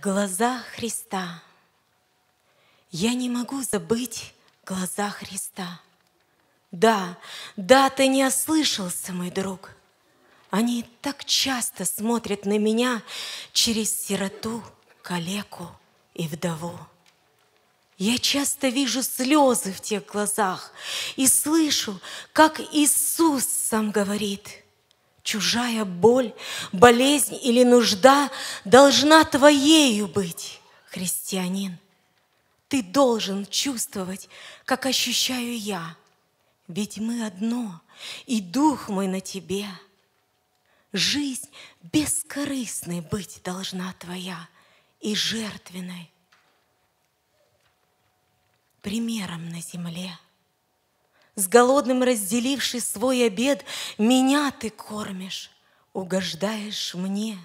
Глаза Христа. Я не могу забыть глаза Христа. Да, да, ты не ослышался, мой друг. Они так часто смотрят на меня через сироту, калеку и вдову. Я часто вижу слезы в тех глазах и слышу, как Иисус сам говорит – Чужая боль, болезнь или нужда должна твоею быть, христианин. Ты должен чувствовать, как ощущаю я. Ведь мы одно, и дух мой на тебе. Жизнь бескорыстной быть должна твоя и жертвенной. Примером на земле – с голодным разделивший свой обед, Меня ты кормишь, угождаешь мне.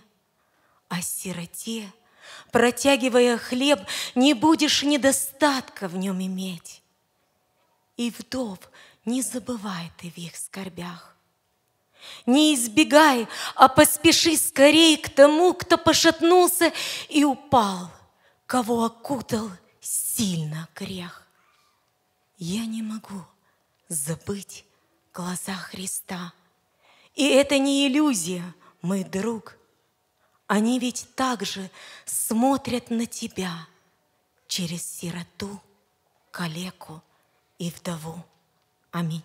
А сироте, протягивая хлеб, Не будешь недостатка в нем иметь. И вдов не забывай ты в их скорбях. Не избегай, а поспеши скорей к тому, кто пошатнулся и упал, кого окутал сильно грех. Я не могу — забыть глаза Христа. И это не иллюзия, мой друг. Они ведь также смотрят на тебя через сироту, калеку и вдову. Аминь.